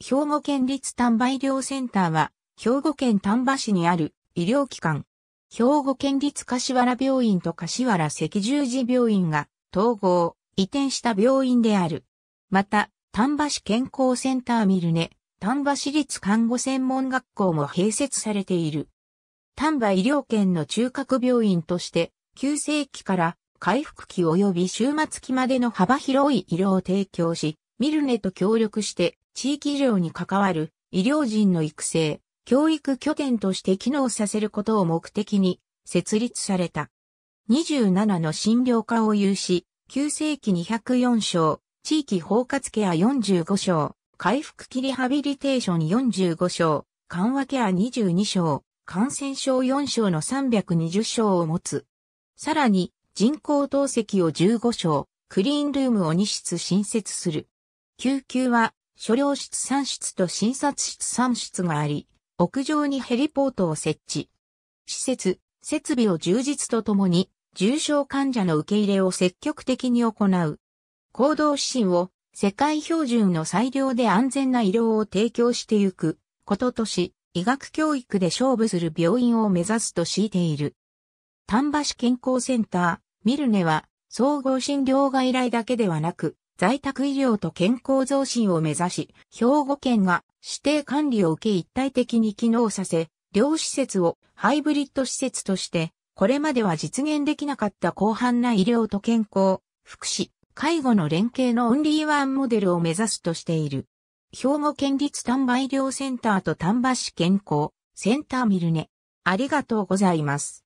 兵庫県立丹波医療センターは、兵庫県丹波市にある医療機関、兵庫県立柏原病院と柏原赤十字病院が統合、移転した病院である。また、丹波市健康センターミルネ、丹波市立看護専門学校も併設されている。丹波医療圏の中核病院として、急性期から回復期及び終末期までの幅広い医療を提供し、ミルネと協力して地域医療に関わる医療人の育成、教育拠点として機能させることを目的に設立された。27の診療科を有し、急性期204床、地域包括ケア45床、回復期リハビリテーション45床、緩和ケア22床、感染症4床の320床を持つ。さらに、人工透析を15床、クリーンルームを2室新設する。救急は、所領室3室と診察室3室があり、屋上にヘリポートを設置。施設、設備を充実とともに、重症患者の受け入れを積極的に行う。行動指針を世界標準の最良で安全な医療を提供してゆく、こととし、医学教育で勝負する病院を目指すと強いている。丹波市健康センター、ミルネは、総合診療外来だけではなく、在宅医療と健康増進を目指し、兵庫県が指定管理を受け一体的に機能させ、両施設をハイブリッド施設として、これまでは実現できなかった広範な医療と健康、福祉、介護の連携のオンリーワンモデルを目指すとしている。兵庫県立丹波医療センターと丹波市健康センターミルネ。ありがとうございます。